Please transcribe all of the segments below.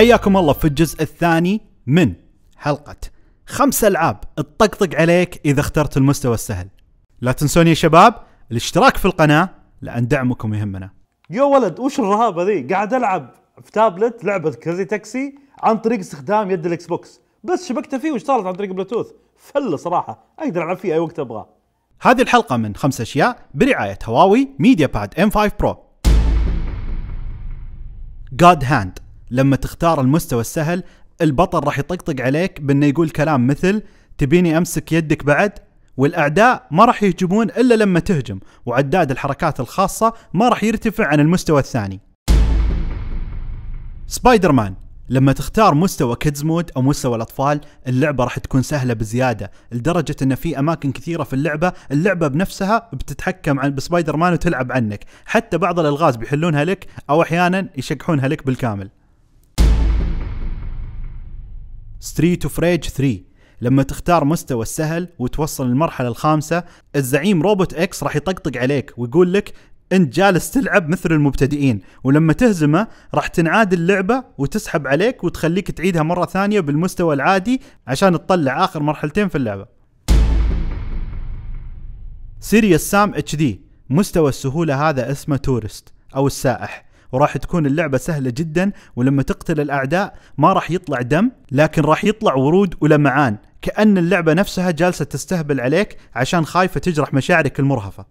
حياكم الله في الجزء الثاني من حلقة خمس ألعاب تطقطق عليك إذا اخترت المستوى السهل لا تنسون يا شباب الاشتراك في القناة لأن دعمكم يهمنا يا ولد وش الرهابة ذي قاعد ألعب في تابلت لعبة كريزي تاكسي عن طريق استخدام يد الاكس بوكس بس شبكته فيه واشتغلت عن طريق بلوتوث فله صراحة أقدر ألعب فيه أي وقت أبغاه هذه الحلقة من خمس أشياء برعاية هواوي ميديا باد M5 برو God Hand لما تختار المستوى السهل البطل راح يطقطق عليك بانه يقول كلام مثل تبيني امسك يدك بعد والاعداء ما راح يهجمون الا لما تهجم وعداد الحركات الخاصه ما راح يرتفع عن المستوى الثاني سبايدر مان لما تختار مستوى كيدز مود او مستوى الاطفال اللعبه راح تكون سهله بزياده لدرجه ان في اماكن كثيره في اللعبه اللعبه بنفسها بتتحكم عن بسبايدر مان وتلعب عنك حتى بعض الالغاز بيحلونها لك او احيانا يشقحونها لك بالكامل ستريت اوف ريج 3 لما تختار مستوى السهل وتوصل للمرحلة الخامسة الزعيم روبوت اكس راح يطقطق عليك ويقول لك انت جالس تلعب مثل المبتدئين ولما تهزمه راح تنعاد اللعبة وتسحب عليك وتخليك تعيدها مرة ثانية بالمستوى العادي عشان تطلع اخر مرحلتين في اللعبة سيريا سام اتش دي مستوى السهولة هذا اسمه تورست او السائح وراح تكون اللعبه سهله جدا ولما تقتل الاعداء ما راح يطلع دم لكن راح يطلع ورود ولمعان كأن اللعبة نفسها جالسة تستهبل عليك عشان خايفة تجرح مشاعرك المرهفة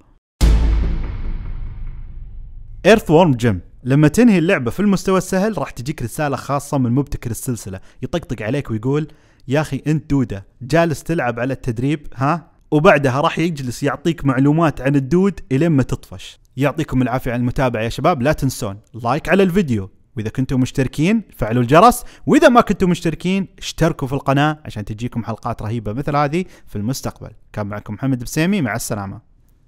إيرث وورم جيم لما تنهي اللعبة في المستوى السهل راح تجيك رسالة خاصة من مبتكر السلسلة يطقطق عليك ويقول يا أخي أنت دودة جالس تلعب على التدريب ها وبعدها راح يجلس يعطيك معلومات عن الدود الين ما تطفش يعطيكم العافيه على المتابعه يا شباب لا تنسون لايك على الفيديو واذا كنتم مشتركين فعلوا الجرس واذا ما كنتم مشتركين اشتركوا في القناه عشان تجيكم حلقات رهيبه مثل هذه في المستقبل كان معكم محمد بسيمي مع السلامه